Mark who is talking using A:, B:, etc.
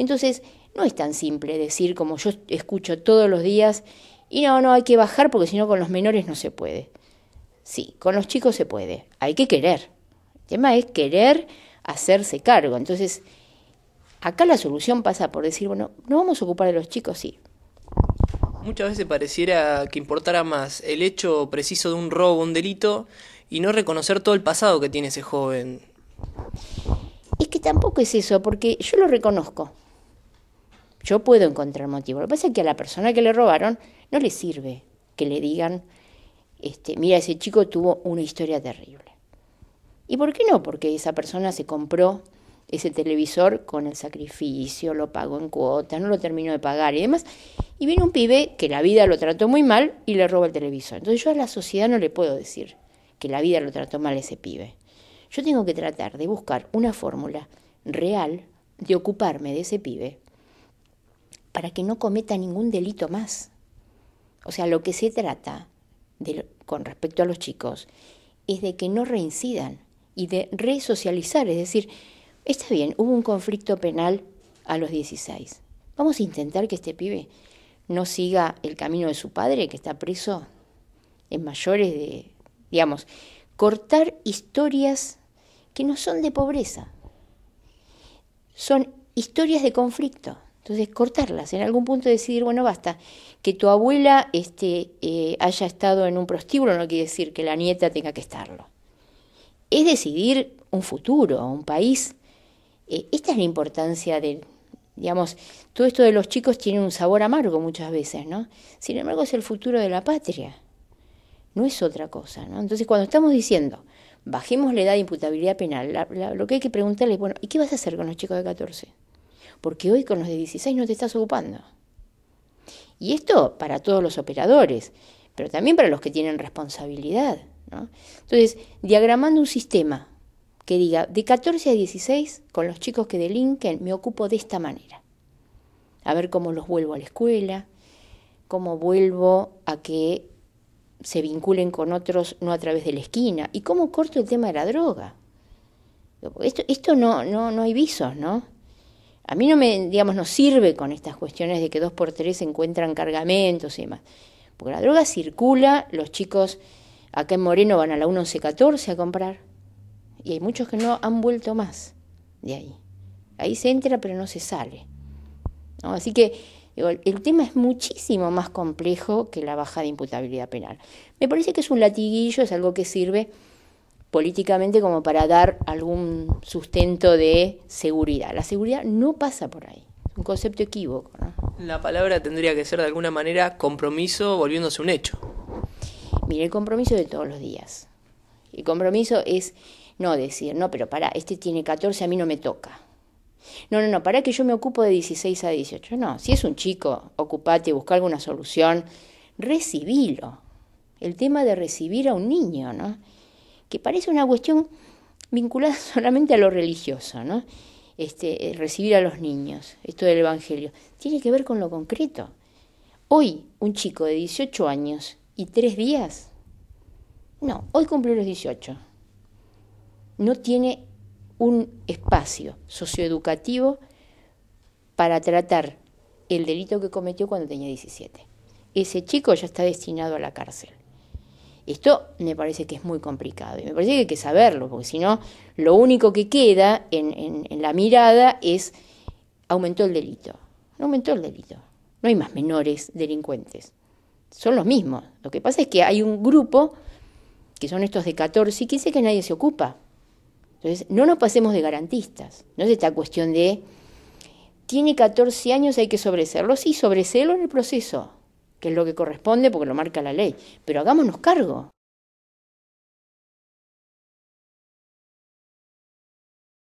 A: Entonces, no es tan simple decir como yo escucho todos los días, y no, no, hay que bajar porque si no con los menores no se puede. Sí, con los chicos se puede, hay que querer. El tema es querer hacerse cargo. Entonces, acá la solución pasa por decir, bueno, no vamos a ocupar de los chicos, sí. Muchas veces pareciera que importara más el hecho preciso de un robo, un delito, y no reconocer todo el pasado que tiene ese joven. Es que tampoco es eso, porque yo lo reconozco. Yo puedo encontrar motivo. Lo que pasa es que a la persona que le robaron no le sirve que le digan, este, mira, ese chico tuvo una historia terrible. ¿Y por qué no? Porque esa persona se compró ese televisor con el sacrificio, lo pagó en cuotas, no lo terminó de pagar y demás. Y viene un pibe que la vida lo trató muy mal y le roba el televisor. Entonces yo a la sociedad no le puedo decir que la vida lo trató mal ese pibe. Yo tengo que tratar de buscar una fórmula real de ocuparme de ese pibe para que no cometa ningún delito más. O sea, lo que se trata con respecto a los chicos es de que no reincidan y de resocializar, es decir, está bien, hubo un conflicto penal a los 16. Vamos a intentar que este pibe no siga el camino de su padre, que está preso en mayores de, digamos, cortar historias que no son de pobreza, son historias de conflicto. Entonces, cortarlas, en algún punto decidir, bueno, basta, que tu abuela este, eh, haya estado en un prostíbulo no quiere decir que la nieta tenga que estarlo. Es decidir un futuro, un país. Eh, esta es la importancia del, digamos, todo esto de los chicos tiene un sabor amargo muchas veces, ¿no? Sin embargo, es el futuro de la patria, no es otra cosa, ¿no? Entonces, cuando estamos diciendo, bajemos la edad de imputabilidad penal, lo que hay que preguntarle es, bueno, ¿y qué vas a hacer con los chicos de 14? porque hoy con los de 16 no te estás ocupando. Y esto para todos los operadores, pero también para los que tienen responsabilidad. Entonces, diagramando un sistema que diga, de 14 a 16, con los chicos que delinquen, me ocupo de esta manera. A ver cómo los vuelvo a la escuela, cómo vuelvo a que se vinculen con otros no a través de la esquina, y cómo corto el tema de la droga. Esto, esto no, no, no hay visos, ¿no? A mí no me, digamos, no sirve con estas cuestiones de que dos por tres encuentran cargamentos y demás. Porque la droga circula, los chicos acá en Moreno van a la 1114 a comprar. Y hay muchos que no han vuelto más de ahí. Ahí se entra pero no se sale. Así que el tema es muchísimo más complejo que la baja de imputabilidad penal. Me parece que es un latiguillo, es algo que sirve políticamente como para dar algún sustento de seguridad. La seguridad no pasa por ahí, es un concepto equívoco. La palabra tendría que ser de alguna manera compromiso volviéndose un hecho. Mire, el compromiso de todos los días. El compromiso es no decir, no, pero para, este tiene 14, a mí no me toca. No, no, no, para que yo me ocupo de 16 a 18. No, si es un chico, ocupate, busca alguna solución, recibilo. El tema de recibir a un niño, ¿no? que parece una cuestión vinculada solamente a lo religioso, ¿no? Este, recibir a los niños, esto del Evangelio, tiene que ver con lo concreto. Hoy, un chico de 18 años y tres días, no, hoy cumple los 18, no tiene un espacio socioeducativo para tratar el delito que cometió cuando tenía 17. Ese chico ya está destinado a la cárcel. Esto me parece que es muy complicado y me parece que hay que saberlo, porque si no, lo único que queda en, la mirada es aumentó el delito. No aumentó el delito. No hay más menores delincuentes. Son los mismos. Lo que pasa es que hay un grupo, que son estos de 14 y 15, que nadie se ocupa. Entonces, no nos pasemos de garantistas. No es esta cuestión de, tiene 14 años, hay que sobrecerlos, Sí, sobrecelo en el proceso que es lo que corresponde porque lo marca la ley, pero hagámonos cargo.